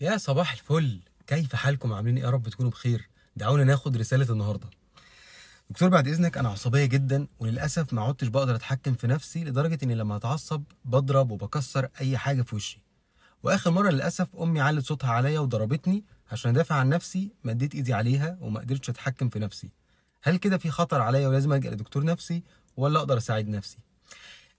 يا صباح الفل كيف حالكم عاملين إيه يا رب تكونوا بخير دعونا ناخد رساله النهارده دكتور بعد اذنك انا عصبيه جدا وللاسف ما عدتش بقدر اتحكم في نفسي لدرجه اني لما اتعصب بضرب وبكسر اي حاجه في وشي واخر مره للاسف امي علت صوتها عليا وضربتني عشان ادافع عن نفسي مديت ايدي عليها وما قدرتش اتحكم في نفسي هل كده في خطر عليا ولازم الجا لدكتور نفسي ولا اقدر اساعد نفسي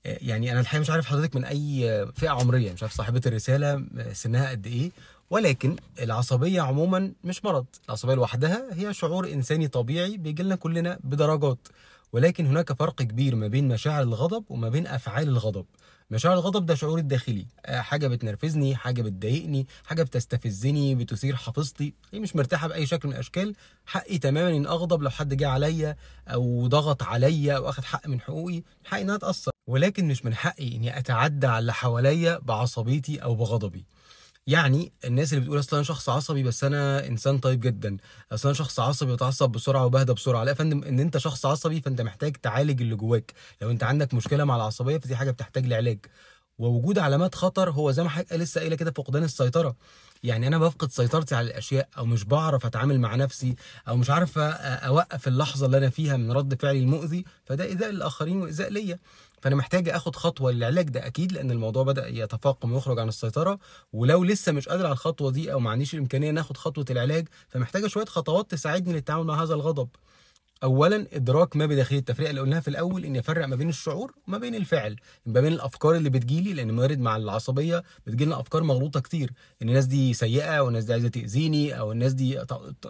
آه، يعني انا الحقيقه مش عارف حضرتك من اي فئه عمريه مش عارف صاحبه الرساله آه، سنها قد ايه ولكن العصبية عموما مش مرض العصبية لوحدها هي شعور إنساني طبيعي بيجلنا كلنا بدرجات ولكن هناك فرق كبير ما بين مشاعر الغضب وما بين أفعال الغضب مشاعر الغضب ده شعور الداخلي آه، حاجة بتنرفزني حاجة بتضايقني حاجة بتستفزني بتثير حافظتي هي مش مرتاحة بأي شكل من الأشكال حقي تماما إن أغضب لو حد جه عليا أو ضغط عليا أو أخد حق من حقوقي حقي إنها تأثر ولكن مش من حقي إني أتعدى على اللي حواليا بعصبيتي أو بغضبي يعني الناس اللي بتقول اصل انا شخص عصبي بس انا انسان طيب جدا اصل انا شخص عصبي بتعصب بسرعه وبهدى بسرعه لا يا فندم ان انت شخص عصبي فانت محتاج تعالج اللي جواك لو انت عندك مشكله مع العصبيه فدي حاجه بتحتاج لعلاج ووجود علامات خطر هو زي ما حضرتك لسه قايله كده فقدان السيطره يعني انا بفقد سيطرتي على الاشياء او مش بعرف اتعامل مع نفسي او مش عارف اوقف اللحظه اللي انا فيها من رد فعلي المؤذي فده ايذاء للاخرين وايذاء ليا فانا محتاج اخد خطوه للعلاج ده اكيد لان الموضوع بدا يتفاقم ويخرج عن السيطره ولو لسه مش قادر على الخطوه دي او ما عنديش الامكانيه ناخد خطوه العلاج فمحتاجه شويه خطوات تساعدني للتعامل مع هذا الغضب اولا ادراك ما بداخليه التفرقه اللي قلناها في الاول اني افرق ما بين الشعور وما بين الفعل ما بين الافكار اللي بتجيلي لان وارد مع العصبيه بتجيلنا افكار مغلوطه كتير ان الناس دي سيئه والناس دي عايزه تاذيني او الناس دي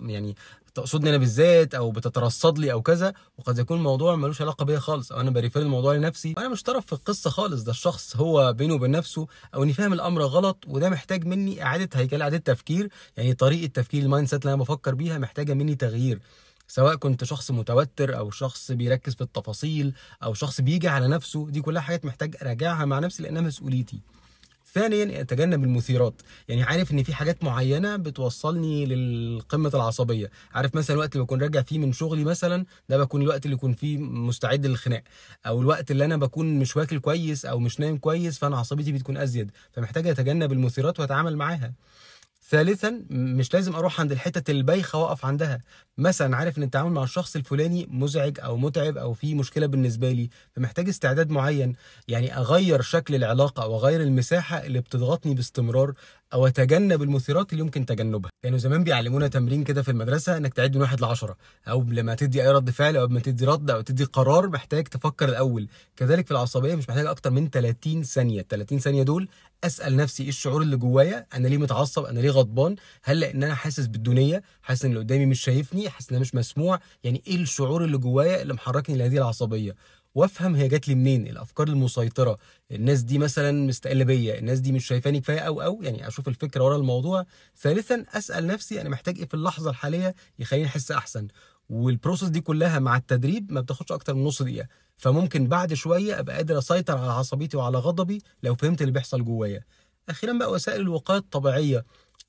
يعني تقصدني انا بالذات او بتترصد لي او كذا وقد يكون الموضوع ملوش علاقه بيا خالص او انا بريفير الموضوع لنفسي وانا مش طرف في القصه خالص ده الشخص هو بينه وبين نفسه او اني فاهم الامر غلط وده محتاج مني اعاده هيكله اعاده تفكير يعني طريقه تفكير المايند سيت اللي انا بفكر بيها محتاجه مني تغيير سواء كنت شخص متوتر او شخص بيركز في التفاصيل او شخص بيجي على نفسه دي كلها حاجات محتاج اراجعها مع نفسي لانها مسؤوليتي ثانيا اتجنب المثيرات يعني عارف ان في حاجات معينه بتوصلني للقمه العصبيه عارف مثلا الوقت اللي بكون راجع فيه من شغلي مثلا ده بكون الوقت اللي يكون فيه مستعد للخناق او الوقت اللي انا بكون مش واكل كويس او مش نايم كويس فانا عصبيتي بتكون ازيد فمحتاج اتجنب المثيرات واتعامل معاها ثالثا مش لازم اروح عند الحتت البايخه واقف عندها مثلا عارف ان التعامل مع الشخص الفلاني مزعج او متعب او في مشكله بالنسبه لي فمحتاج استعداد معين يعني اغير شكل العلاقه او اغير المساحه اللي بتضغطني باستمرار او اتجنب المثيرات اللي يمكن تجنبها كانوا يعني زمان بيعلمونا تمرين كده في المدرسه انك تعد من واحد لعشرة او لما تدي اي رد فعل او لما تدي رد او تدي قرار محتاج تفكر الاول كذلك في العصبيه مش محتاج اكتر من 30 ثانيه ال 30 ثانيه دول اسال نفسي ايه الشعور اللي جوايا انا ليه متعصب انا ليه غضبان هل لان انا حاسس بالدونيه حاسس ان اللي قدامي مش شايفني حاسس ان انا مش مسموع يعني ايه الشعور اللي جوايا اللي محركني لهذه العصبيه وافهم هي جات لي منين الافكار المسيطره الناس دي مثلا مستقله بيا الناس دي مش شايفاني كفايه او او يعني اشوف الفكره ورا الموضوع ثالثا اسال نفسي انا محتاج ايه في اللحظه الحاليه يخليني احس احسن والبروسس دي كلها مع التدريب ما بتاخدش اكتر من نص دقيقه فممكن بعد شويه ابقى قادر اسيطر على عصبيتي وعلى غضبي لو فهمت اللي بيحصل جوايا اخيرا بقى وسائل الوقايه الطبيعيه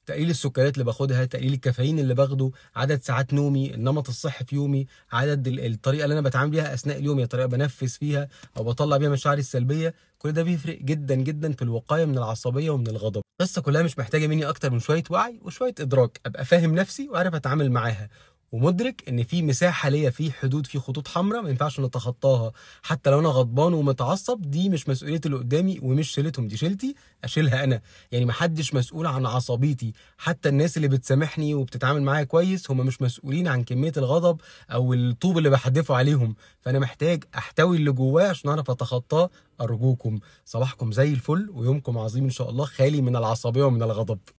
تقليل السكريات اللي باخدها تقليل الكافيين اللي باخده عدد ساعات نومي النمط الصحي في يومي عدد الطريقه اللي انا بتعامل بيها اثناء اليوم يا طريقه بنفس فيها او بطلع بيها مشاعري السلبيه كل ده بيفرق جدا جدا في الوقايه من العصبيه ومن الغضب القصه كلها مش محتاجه مني اكتر من شويه وعي وشويه ادراك ابقى فاهم نفسي وعارف اتعامل معاها ومدرك ان في مساحه ليا في حدود في خطوط حمراء ما ينفعش نتخطاها حتى لو انا غضبان ومتعصب دي مش مسؤوليه اللي قدامي ومش شيلتهم دي شيلتي اشيلها انا يعني ما حدش مسؤول عن عصبيتي حتى الناس اللي بتسامحني وبتتعامل معايا كويس هم مش مسؤولين عن كميه الغضب او الطوب اللي بحدفه عليهم فانا محتاج احتوي اللي جواه عشان اعرف اتخطاه ارجوكم صباحكم زي الفل ويومكم عظيم ان شاء الله خالي من العصبيه ومن الغضب